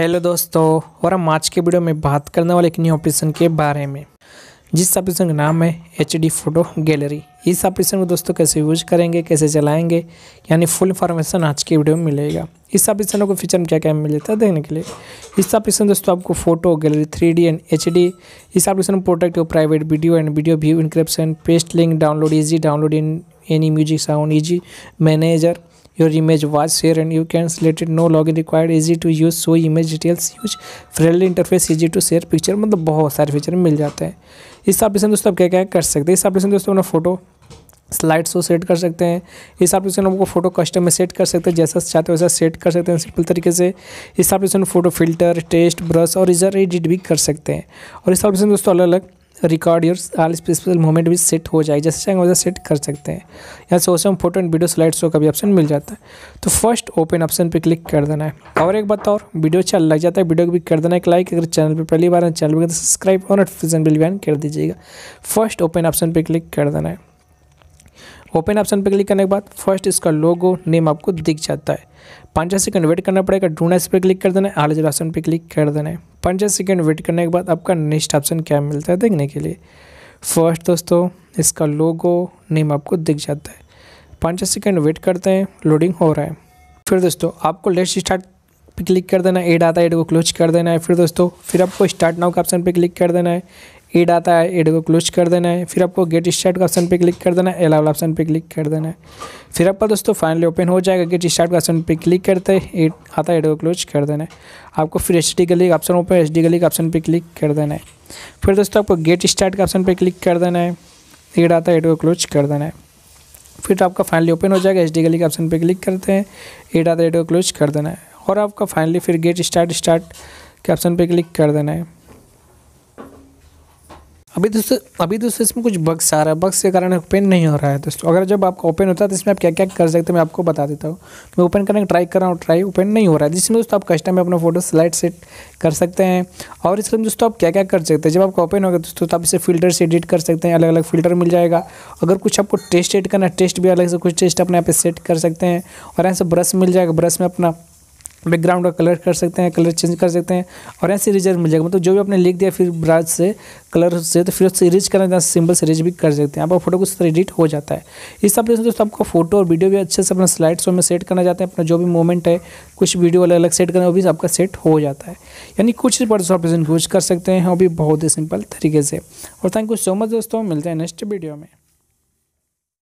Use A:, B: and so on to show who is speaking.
A: hello दोस्तों और हम आज के वीडियो में बात करने वाले एक न्यू ऑपरेशन के बारे में जिस ऑपरेशन का नाम है एच डी फोटो गैलरी इस ऑपरेशन को दोस्तों कैसे यूज करेंगे कैसे चलाएंगे यानी फुल इन्फॉर्मेशन आज के वीडियो में मिलेगा इस ऑपरेशन को फीचर में क्या क्या मिल जाता है देखने के लिए इस ऑपरेशन दोस्तों आपको photo gallery three D and H D इस ऑपरेशन में प्रोटेक्ट और private video and video view encryption paste link download easy download in any music sound easy manager your image was shared and you can select it no login required easy to use show image details use friendly interface easy to share picture मतलब बहुत सारे feature मिल जाते हैं इस हिसाब से दोस्तों आप क्या क्या कर सकते हैं इस हिसाब से दोस्तों अपना फोटो स्लाइड शो सेट कर सकते हैं इस हिसाब से आपको फोटो कस्टम में सेट कर सकते हैं जैसा चाहते हो वैसा सेट कर सकते हैं सिंपल तरीके से इस हिसाब से फोटो फिल्टर टेस्ट ब्रश और इजर एडिट भी कर सकते हैं और इस हिसाब से दोस्तों अलग अलग record your all specifical moment भी सेट हो जाएगी जैसे चाहेंगे वैसे सेट कर सकते हैं यहाँ से awesome photo and video slide show का भी ऑप्शन मिल जाता है तो फर्स्ट ओपन ऑप्शन पे क्लिक कर देना है और एक बात और वीडियो अच्छा लग जाता है वीडियो को भी कर देना एक लाइक अगर चैनल पर पहली बार चैनल पर सब्सक्राइब और नोटिफिकेशन बिल बैन कर दीजिएगा फर्स्ट ओपन ऑप्शन पर क्लिक कर देना है ओपन ऑप्शन पर क्लिक करने के बाद फर्स्ट इसका लोगो नेम आपको दिख जाता है पाँच सेकंड वेट करना पड़ेगा ढूंढना इस पर क्लिक कर देना है आलजर ऑप्शन पर क्लिक कर देना है पाँच सेकंड वेट करने के बाद आपका नेक्स्ट ऑप्शन क्या मिलता है देखने के लिए फर्स्ट दोस्तों इसका लोगो नेम आपको दिख जाता है पाँच सेकेंड वेट करते हैं लोडिंग हो रहा है फिर दोस्तों आपको लेट स्टार्ट पे क्लिक कर देना है एड आता है एड को क्लोज कर देना है फिर दोस्तों फिर आपको स्टार्ट नाउ का ऑप्शन पर क्लिक कर देना है एड आता है एड को क्लोज कर देना है फिर आपको गेट स्टार्ट का ऑप्शन पे क्लिक कर देना है एलाउल ऑप्शन पे क्लिक कर देना है फिर आपका दोस्तों फाइनली ओपन हो जाएगा गेट स्टार्ट का ऑप्शन पे क्लिक करते हैं एड आता है एड को क्लोज कर देना है आपको फिर H D gallery option open H D gallery का ऑप्शन पर क्लिक कर देना है फिर दोस्तों आपको गेट स्टार्ट का ऑप्शन पर क्लिक कर देना है एड आता है एड को क्लोज कर देना है फिर तो आपका फाइनली ओपन हो जाएगा एच डी गली के ऑप्शन पर क्लिक करते हैं एड आता है एड को क्लोज कर देना है और आपका फाइनली फिर गेट स्टार्ट स्टार्ट के ऑप्शन पर क्लिक कर देना है अभी दोस्तों अभी दोस्तों इसमें कुछ बक्स आ रहा है बक्स के कारण ओपन नहीं हो रहा है दोस्तों अगर जब आपका ओपन होता है तो इसमें आप क्या क्या कर सकते हैं मैं आपको बता देता हूँ मैं ओपन करने का ट्राई कर रहा हूँ ट्राई ओपन नहीं हो रहा है जिसमें दोस्तों आप कस्टम में अपना फोटो स्लाइड सेट कर सकते हैं और इसमें दोस्तों आप क्या क्या कर सकते हैं जब आपका ओपन होगा दोस्तों तो आप इसे फिल्टर से एडिट कर सकते हैं अलग अलग फिल्टर मिल जाएगा अगर कुछ आपको टेस्ट एड करना है टेस्ट भी अलग से कुछ टेस्ट अपने आप सेट कर सकते हैं और यहाँ से ब्रश मिल जाएगा ब्रश में अपना बैकग्राउंड का कलर कर सकते हैं कलर चेंज कर सकते हैं और ऐसे रिजर मिल जाएगा मतलब जो भी आपने लिख दिया फिर ब्राज से कलर से तो फिर उससे रिज करना सिंपल से रिज भी कर सकते हैं आपका फोटो कुछ तरह एडिट हो जाता है इस सब दोस्तों आपका फोटो और वीडियो भी अच्छे से अपना स्लाइड शो में सेट करना चाहते हैं अपना जो भी मूवमेंट है कुछ वीडियो अलग अलग सेट करना वो भी आपका सेट हो जाता है यानी कुछ वर्ड्स आप यूज कर सकते हैं वो भी बहुत ही सिंपल तरीके से और थैंक यू सो मच दोस्तों मिलते हैं नेक्स्ट वीडियो में